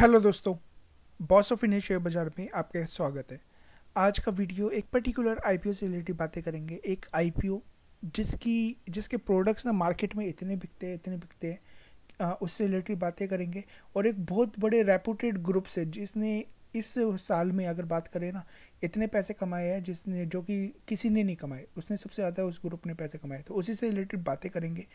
hello दोस्तों boss of India share बाजार में आपका स्वागत है आज का वीडियो एक पर्टिकुलर आईपीओ से रिलेटेड बातें करेंगे एक आईपीओ जिसकी जिसके प्रोडक्ट्स ना मार्केट में इतने बिकते हैं इतने बिकते हैं उससे रिलेटेड बातें करेंगे और एक बहुत बड़े रेपूटेड ग्रुप से जिसने इस साल में अगर बात करें ना इतने पैसे कमाए हैं जिसने जो कि किसी ने नहीं कमाए उसने सबसे ज़्यादा उस ग्रुप ने पैसे कमाए तो उसी से रिलेटेड बातें करेंगे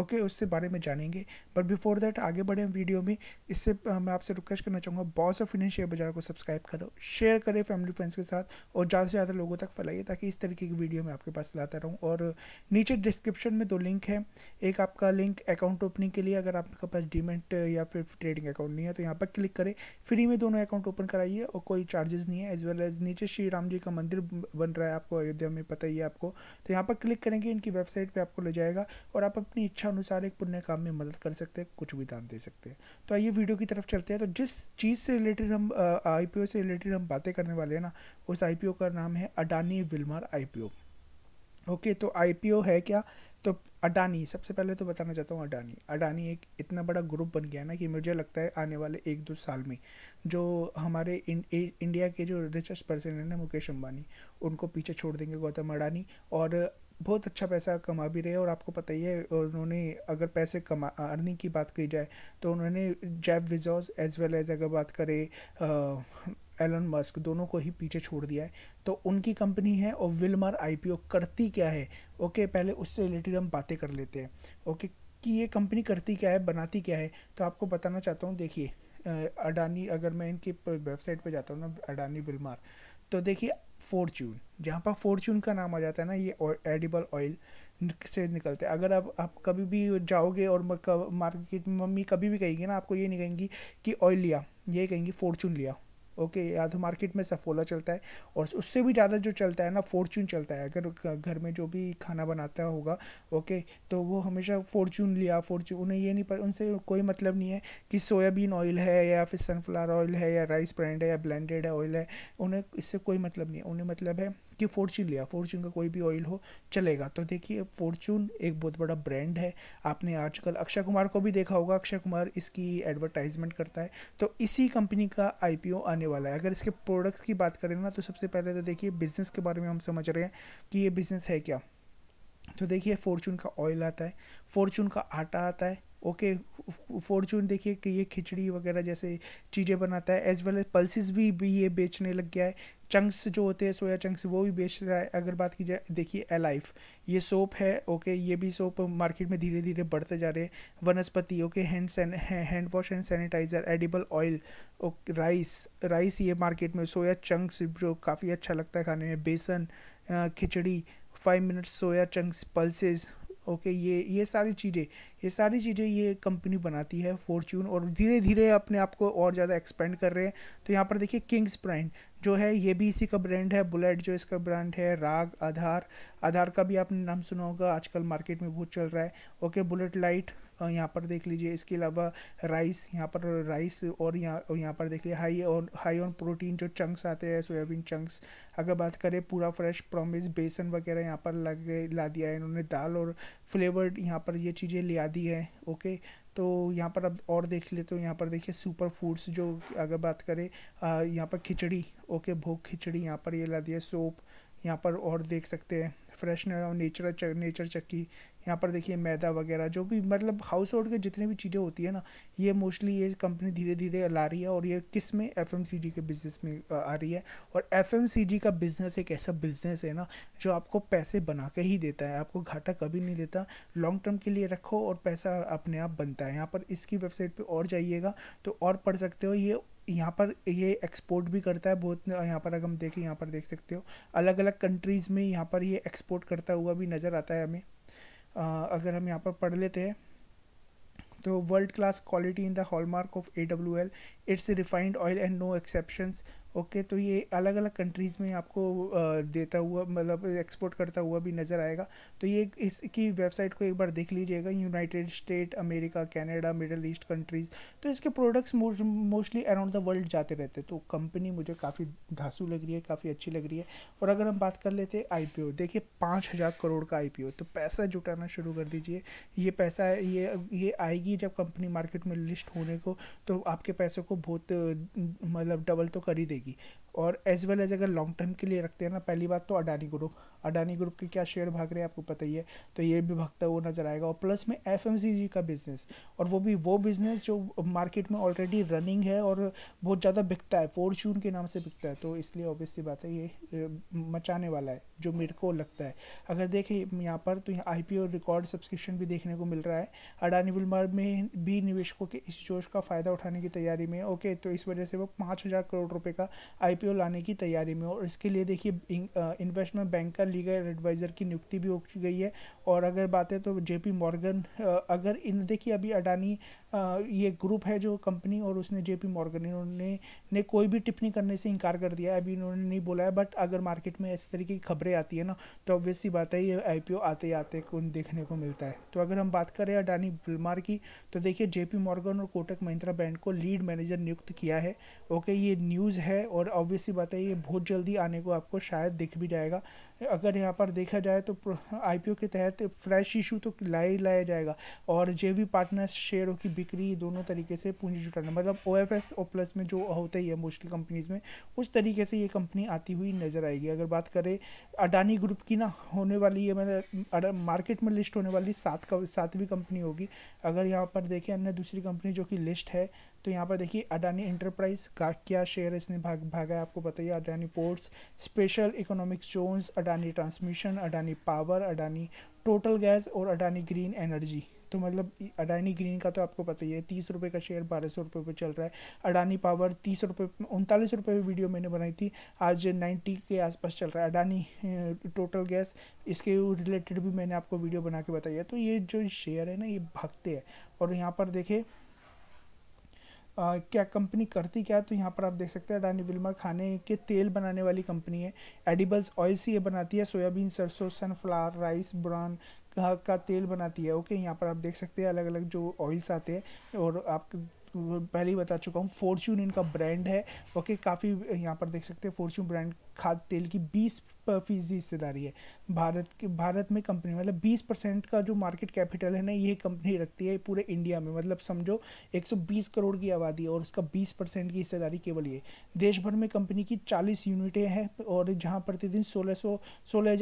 ओके उससे बारे में जानेंगे बट बिफोर दैट आगे बढ़े वीडियो में इससे मैं आपसे रिक्वेस्ट करना चाहूँगा बॉस ऑफ इंडियन शेयर बाजार को सब्सक्राइब करो शेयर करें फैमिली फ्रेंड्स के साथ और ज़्यादा से ज़्यादा लोगों तक फैलाइए ताकि इस तरीके की वीडियो मैं आपके पास लाता रहूँ और नीचे डिस्क्रिप्शन में दो लिंक है एक आपका लिंक अकाउंट ओपनिंग के लिए अगर आपके पास डीमेंट या फिर ट्रेडिंग अकाउंट नहीं है तो यहाँ पर क्लिक करें फ्री में दोनों अकाउंट ओपन कराइए और कोई चार्जेस नहीं है एज वेल एज नीचे श्री राम जी का मंदिर बन रहा है आपको अयोध्या में पता ही है आपको तो यहाँ पर क्लिक करेंगे इनकी वेबसाइट पे आपको ले जाएगा और आप अपनी इच्छा अनुसार एक पुण्य काम में मदद कर सकते हैं कुछ भी दान दे सकते हैं तो आइए वीडियो की तरफ चलते हैं तो जिस चीज़ से रिलेटेड हम आई से रिलेटेड हम बातें करने वाले हैं ना उस आई का नाम है अडानी विलमर आई ओके तो आई है क्या तो अडानी सबसे पहले तो बताना चाहता हूँ अडानी अडानी एक इतना बड़ा ग्रुप बन गया ना कि मुझे लगता है आने वाले एक दो साल में जो हमारे इं, इंडिया के जो रिचेस्ट पर्सन है ना मुकेश अम्बानी उनको पीछे छोड़ देंगे गौतम अडानी और बहुत अच्छा पैसा कमा भी रहे और आपको पता ही है उन्होंने अगर पैसे कमा अर्निंग की बात की जाए तो उन्होंने जैब विजॉस एज वेल एज अगर बात करें एलन मस्क दोनों को ही पीछे छोड़ दिया है तो उनकी कंपनी है और विलमार आईपीओ करती क्या है ओके पहले उससे रिलेटेड हम बातें कर लेते हैं ओके कि ये कंपनी करती क्या है बनाती क्या है तो आपको बताना चाहता हूँ देखिए अडानी अगर मैं इनकी वेबसाइट पर जाता हूँ ना अडानी विलमार तो देखिए फॉर्चून जहाँ पर फॉर्चून का नाम आ जाता है ना ये एडिबल ऑयल से निकलते हैं अगर आप आप कभी भी जाओगे और मार्केट में मम्मी कभी भी कहेंगी ना आपको ये नहीं कहेंगी कि ऑयल लिया ये कहेंगी फॉर्चून लिया ओके okay, या तो मार्केट में सफोला चलता है और उससे भी ज़्यादा जो चलता है ना फॉर्चून चलता है अगर घर में जो भी खाना बनाता होगा ओके okay, तो वो हमेशा फॉर्चून लिया फॉर्चून उन्हें ये नहीं पता उनसे कोई मतलब नहीं है कि सोयाबीन ऑयल है या फिर सनफ्लावर ऑयल है या राइस ब्रांड है या ब्लेंडेड ऑयल है उन्हें इससे कोई मतलब नहीं है उन्हें मतलब है कि फॉर्चून लिया फॉर्चून का कोई भी ऑयल हो चलेगा तो देखिए फॉर्चून एक बहुत बड़ा ब्रांड है आपने आजकल अक्षय कुमार को भी देखा होगा अक्षय कुमार इसकी एडवर्टाइजमेंट करता है तो इसी कंपनी का आई आने वाला है अगर इसके प्रोडक्ट्स की बात करें ना तो सबसे पहले तो देखिए बिज़नेस के बारे में हम समझ रहे हैं कि ये बिज़नेस है क्या तो देखिए फॉर्चून का ऑयल आता है फॉर्चून का आटा आता है ओके फॉर्चून देखिए कि ये खिचड़ी वगैरह जैसे चीज़ें बनाता है एज वेल एज पल्सिस भी भी ये बेचने लग गया है चंक्स जो होते हैं सोया चंक्स वो भी बेच रहा है अगर बात की जाए देखिए एलाइफ ये सोप है ओके ये भी सोप मार्केट में धीरे धीरे बढ़ते जा रहे हैं वनस्पति okay hand hand wash and sanitiser edible oil okay rice rice ये मार्केट में सोया चंक्स जो काफ़ी अच्छा लगता है खाने में बेसन khichdi five minutes soya chunks pulses okay ये ये सारी चीज़ें ये सारी चीज़ें ये कंपनी बनाती है फॉर्च्यून और धीरे धीरे अपने आप को और ज़्यादा एक्सपेंड कर रहे हैं तो यहाँ पर देखिए किंग्स ब्रांड जो है ये भी इसी का ब्रांड है बुलेट जो इसका ब्रांड है राग आधार आधार का भी आपने नाम सुना होगा आजकल मार्केट में बहुत चल रहा है ओके बुलेट लाइट यहाँ पर देख लीजिए इसके अलावा राइस यहाँ पर राइस और यहाँ यहाँ पर देखिए हाई और हाई ऑन प्रोटीन जो चंक्स आते हैं सोयाबीन चंक्स अगर बात करें पूरा फ्रेश प्रॉमिस बेसन वगैरह यहाँ पर लग ला दिया है इन्होंने दाल और फ्लेवर्ड यहाँ पर ये चीज़ें ले दी हैं ओके तो यहाँ पर अब और देख लेते तो यहाँ पर देखिए सुपर फूड्स जो अगर बात करें यहाँ पर खिचड़ी ओके भोग खिचड़ी यहाँ पर ये ला दिया सोप यहाँ पर और देख सकते हैं फ्रेश नेचर चक, नेचर चक्की यहाँ पर देखिए मैदा वगैरह जो भी मतलब हाउस होल्ड के जितने भी चीज़ें होती है ना ये मोस्टली ये कंपनी धीरे धीरे ला रही है और ये किस में एफ के बिज़नेस में आ रही है और एफ का बिज़नेस एक ऐसा बिज़नेस है ना जो आपको पैसे बना के ही देता है आपको घाटा कभी नहीं देता लॉन्ग टर्म के लिए रखो और पैसा अपने आप बनता है यहाँ पर इसकी वेबसाइट पर और जाइएगा तो और पढ़ सकते हो ये यहाँ पर ये एक्सपोर्ट भी करता है बहुत यहाँ पर अगर हम देखें यहाँ पर देख सकते हो अलग अलग कंट्रीज़ में यहाँ पर ये एक्सपोर्ट करता हुआ भी नज़र आता है हमें अगर हम यहाँ पर पढ़ लेते हैं तो world class quality in the hallmark of A W L it's refined oil and no exceptions okay तो ये अलग अलग कंट्रीज़ में आपको देता हुआ मतलब एक्सपोर्ट करता हुआ भी नज़र आएगा तो ये इसकी वेबसाइट को एक बार देख लीजिएगा United State America Canada Middle East countries तो इसके products mostly around the world जाते रहते तो कंपनी मुझे काफ़ी धासू लग रही है काफ़ी अच्छी लग रही है और अगर हम बात कर लेते आई पी ओ देखिए पाँच हज़ार करोड़ का आई पी ओ तो पैसा जुटाना शुरू कर दीजिए ये पैसा ये ये आएगी जब कंपनी मार्केट में लिस्ट होने को तो आपके पैसे को बहुत मतलब डबल तो कर ही देगी मिलेगी और एज वेल एज अगर लॉन्ग टर्म के लिए रखते हैं ना पहली बात तो अडानी ग्रुप अडानी ग्रुप के क्या शेयर भाग रहे हैं आपको पता ही है तो ये भी भागता हुआ नजर आएगा और प्लस में एफ का बिज़नेस और वो भी वो बिज़नेस जो मार्केट में ऑलरेडी रनिंग है और बहुत ज़्यादा बिकता है फॉर्चून के नाम से बिकता है तो इसलिए ऑब्वियसली बात है ये मचाने वाला है जो मेरे को लगता है अगर देखें यहाँ पर तो यहाँ आई रिकॉर्ड सब्सक्रिप्शन भी देखने को मिल रहा है अडानी बुलमार में भी निवेशकों के इस जोश का फ़ायदा उठाने की तैयारी में ओके तो इस वजह से वो पाँच हज़ार करोड़ रुपये का आई लाने की तैयारी में और इसके लिए देखिए इन्वेस्टमेंट बैंक का लीगल एडवाइज़र की नियुक्ति भी हो गई है और अगर बात है तो जेपी मॉर्गन अगर इन देखिए अभी अडानी ये ग्रुप है जो कंपनी और उसने जेपी मॉर्गन इन्होंने ने कोई भी टिप्पणी करने से इनकार कर दिया अभी इन्होंने नहीं बोला है बट अगर मार्केट में ऐसी तरीके की खबरें आती है ना तो ऑब्वियसली बात है ये आई आते आते कुछ देखने को मिलता है तो अगर हम बात करें अडानी बिलमार की तो देखिए जेपी मॉर्गन और कोटक महिंद्रा बैंक को लीड मैनेजर नियुक्त किया है ओके ये न्यूज़ है और ऑब्वियसली बात है ये बहुत जल्दी आने को आपको शायद दिख भी जाएगा अगर यहाँ पर देखा जाए तो आई के तहत फ्रेश इशू तो लाया ही लाया जाएगा और जे वी पार्टनर्स शेयरों की बिक्री दोनों तरीके से पूंजी जुटाना मतलब O F S O plus में जो होता ही है मोस्टली कंपनीज में उस तरीके से ये कंपनी आती हुई नज़र आएगी अगर बात करें अडानी ग्रुप की ना होने वाली ये मतलब मार्केट में लिस्ट होने वाली सात सातवीं कंपनी होगी अगर यहाँ पर देखें अन्य दूसरी कंपनी जो कि लिस्ट है तो यहाँ पर देखिए अडानी इंटरप्राइज का क्या शेयर इसने भाग भागा है आपको बताइए Adani ports special economic zones Adani transmission Adani power Adani Total gas और अडानी ग्रीन एनर्जी तो मतलब अडानी ग्रीन का तो आपको पता ही है तीस रुपये का शेयर बारह सौ रुपये पर चल रहा है अडानी पावर तीस रुपये उनतालीस रुपये पर वीडियो मैंने बनाई थी आज नाइन्टी के आसपास चल रहा है अडानी टोटल गैस इसके रिलेटेड भी मैंने आपको वीडियो बना के बताई है तो ये जो शेयर है ना ये भागते हैं और यहाँ पर देखें आ, क्या कंपनी करती क्या तो यहाँ पर आप देख सकते हैं अडानी विल्मा खाने के तेल बनाने वाली कंपनी है एडिबल्स ऑयल्स ये बनाती है सोयाबीन सरसों सनफ्लावर राइस ब्राउन का तेल बनाती है ओके यहाँ पर आप देख सकते हैं अलग अलग जो ऑयल्स आते हैं और आप पहले ही बता चुका हूँ फॉर्च्यून इनका ब्रांड है ओके काफ़ी यहाँ पर देख सकते हैं फॉर्च्यून ब्रांड खाद तेल की 20 फीसदी हिस्सेदारी है भारत के भारत में कंपनी मतलब 20 परसेंट का जो मार्केट कैपिटल है ना ये कंपनी रखती है पूरे इंडिया में मतलब समझो 120 करोड़ की आबादी है और उसका 20 परसेंट की हिस्सेदारी केवल ये देश भर में कंपनी की 40 यूनिटें हैं और जहाँ प्रतिदिन सोलह 1600 सोलह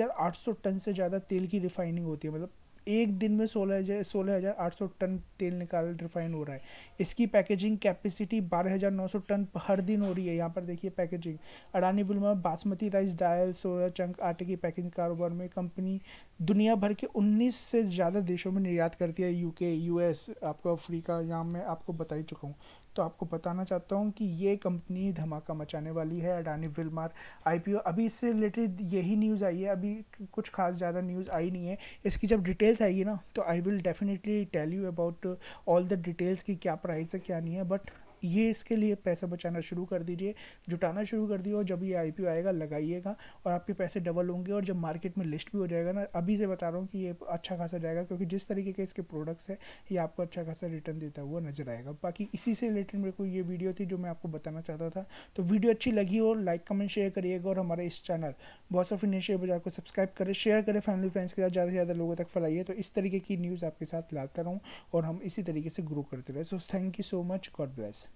टन से ज़्यादा तेल की रिफाइनिंग होती है मतलब एक दिन में सोलह हज़ार सोलह हज़ार आठ सौ टन तेल निकाल रिफाइन हो रहा है इसकी पैकेजिंग कैपेसिटी बारह हज़ार नौ सौ टन हर दिन हो रही है यहाँ पर देखिए पैकेजिंग अडानी बिल्मा बासमती राइस डायल सोया चंक आटे की पैकेजिंग कारोबार में कंपनी दुनिया भर के उन्नीस से ज़्यादा देशों में निर्यात करती है यूके यूएस आपको अफ्रीका यहाँ मैं आपको बता ही चुका हूँ तो आपको बताना चाहता हूँ कि ये कंपनी धमाका मचाने वाली है अडानी विलमार आईपीओ अभी इससे रिलेटेड यही न्यूज़ आई है अभी कुछ खास ज़्यादा न्यूज़ आई नहीं है इसकी जब डिटेल डिटेल्स आएगी ना तो I will definitely tell you about all the details की क्या प्राइस है क्या नहीं है बट ये इसके लिए पैसा बचाना शुरू कर दीजिए जुटाना शुरू कर दीजिए और जब ये आई आएगा लगाइएगा और आपके पैसे डबल होंगे और जब मार्केट में लिस्ट भी हो जाएगा ना अभी से बता रहा हूँ कि ये अच्छा खासा जाएगा क्योंकि जिस तरीके के इसके प्रोडक्ट्स है ये आपको अच्छा खासा रिटर्न देता हुआ नजर आएगा बाकी इसी से रिलेटेड मेरे को ये वीडियो थी जो मैं आपको बताना चाहता था तो वीडियो अच्छी लगी हो लाइक कमेंट शेयर करिएगा और हमारे इस channel boss of India share बाजार को सब्सक्राइब करें शेयर करें फैमिली फ्रेंड्स के साथ ज़्यादा से ज़्यादा लोगों तक फैलाइए तो इस तरीके की न्यूज़ आपके साथ लाता रहूँ और हम इसी तरीके से ग्रो करते रहे so thank you so much God bless